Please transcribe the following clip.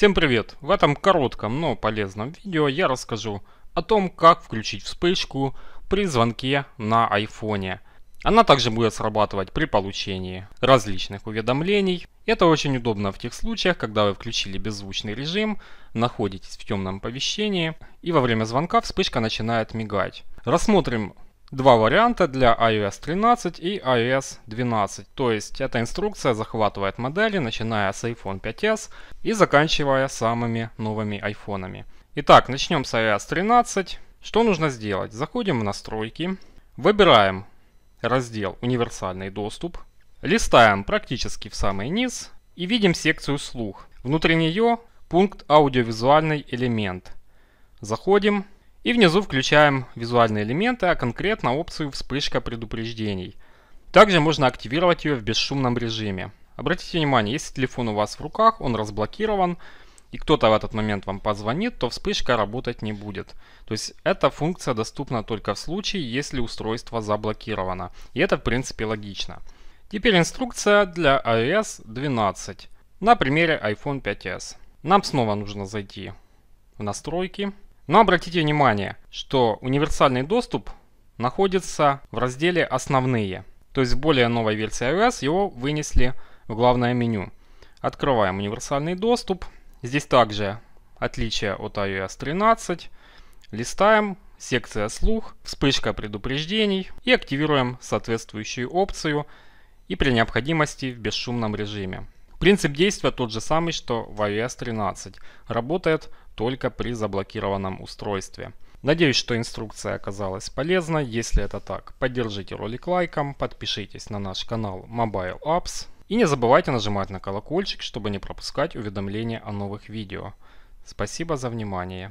Всем привет! В этом коротком, но полезном видео я расскажу о том, как включить вспышку при звонке на айфоне. Она также будет срабатывать при получении различных уведомлений. Это очень удобно в тех случаях, когда вы включили беззвучный режим, находитесь в темном помещении и во время звонка вспышка начинает мигать. Рассмотрим два варианта для iOS 13 и iOS 12. То есть эта инструкция захватывает модели, начиная с iPhone 5s и заканчивая самыми новыми айфонами. Итак, начнем с iOS 13. Что нужно сделать? Заходим в настройки, выбираем раздел «Универсальный доступ», листаем практически в самый низ и видим секцию «Слух». Внутри нее пункт «Аудиовизуальный элемент». Заходим, и внизу включаем визуальные элементы, а конкретно опцию «Вспышка предупреждений». Также можно активировать ее в бесшумном режиме. Обратите внимание, если телефон у вас в руках, он разблокирован, и кто-то в этот момент вам позвонит, то вспышка работать не будет. То есть эта функция доступна только в случае, если устройство заблокировано. И это в принципе логично. Теперь инструкция для iOS 12 на примере iPhone 5s. Нам снова нужно зайти в настройки. Но обратите внимание, что универсальный доступ находится в разделе «Основные». То есть в более новой версии iOS его вынесли в главное меню. Открываем универсальный доступ. Здесь также отличие от iOS 13. Листаем, секция «Слух», вспышка предупреждений и активируем соответствующую опцию и при необходимости в бесшумном режиме. Принцип действия тот же самый, что в iOS 13. Работает только при заблокированном устройстве. Надеюсь, что инструкция оказалась полезна. Если это так, поддержите ролик лайком, подпишитесь на наш канал Mobile Apps и не забывайте нажимать на колокольчик, чтобы не пропускать уведомления о новых видео. Спасибо за внимание.